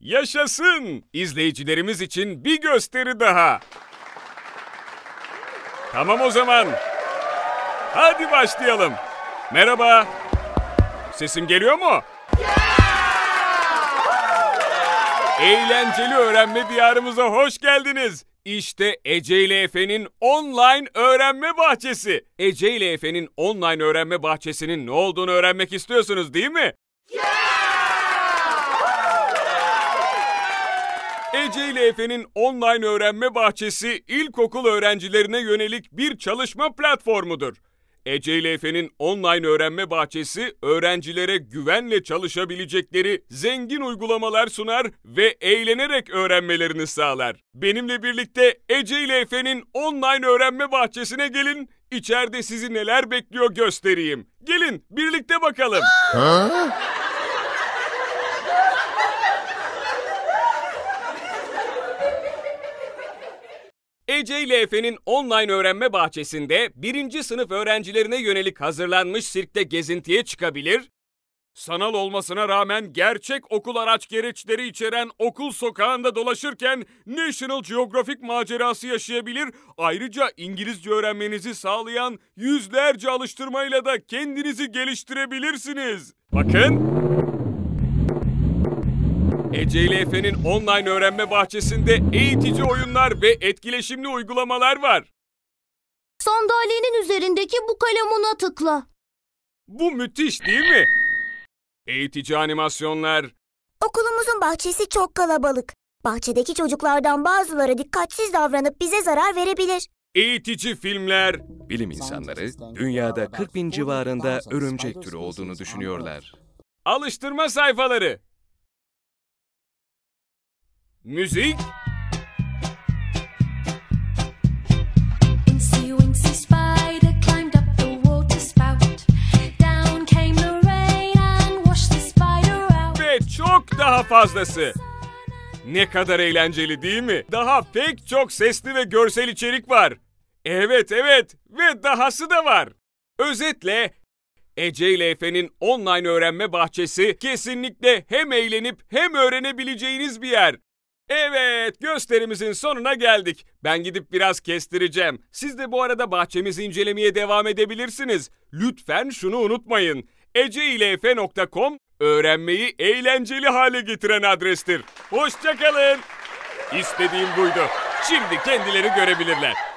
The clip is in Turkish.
Yaşasın! İzleyicilerimiz için bir gösteri daha. Tamam o zaman. Hadi başlayalım. Merhaba. Sesim geliyor mu? Eğlenceli öğrenme diyarımıza hoş geldiniz. İşte Ece ile Efe'nin online öğrenme bahçesi. Ece ile Efe'nin online öğrenme bahçesinin ne olduğunu öğrenmek istiyorsunuz değil mi? Ece ile Efe'nin online öğrenme bahçesi ilkokul öğrencilerine yönelik bir çalışma platformudur. Ece ile Efe'nin online öğrenme bahçesi öğrencilere güvenle çalışabilecekleri zengin uygulamalar sunar ve eğlenerek öğrenmelerini sağlar. Benimle birlikte Ece ile Efe'nin online öğrenme bahçesine gelin, içeride sizi neler bekliyor göstereyim. Gelin birlikte bakalım. Ha? Ece online öğrenme bahçesinde birinci sınıf öğrencilerine yönelik hazırlanmış sirkte gezintiye çıkabilir, sanal olmasına rağmen gerçek okul araç gereçleri içeren okul sokağında dolaşırken National Geographic macerası yaşayabilir, ayrıca İngilizce öğrenmenizi sağlayan yüzlerce alıştırmayla da kendinizi geliştirebilirsiniz. Bakın... ECLF'nin online öğrenme bahçesinde eğitici oyunlar ve etkileşimli uygulamalar var. Sandalyenin üzerindeki bu kalemuna tıkla. Bu müthiş değil mi? Eğitici animasyonlar. Okulumuzun bahçesi çok kalabalık. Bahçedeki çocuklardan bazıları dikkatsiz davranıp bize zarar verebilir. Eğitici filmler. Bilim insanları dünyada 40 bin civarında örümcek türü olduğunu düşünüyorlar. Alıştırma sayfaları. Müzik Ve çok daha fazlası. Ne kadar eğlenceli değil mi? Daha pek çok sesli ve görsel içerik var. Evet evet ve dahası da var. Özetle Ece ile Efe'nin online öğrenme bahçesi kesinlikle hem eğlenip hem öğrenebileceğiniz bir yer. Evet, gösterimizin sonuna geldik. Ben gidip biraz kestireceğim. Siz de bu arada bahçemizi incelemeye devam edebilirsiniz. Lütfen şunu unutmayın. eceilef.com öğrenmeyi eğlenceli hale getiren adrestir. Hoşçakalın. İstediğim buydu. Şimdi kendileri görebilirler.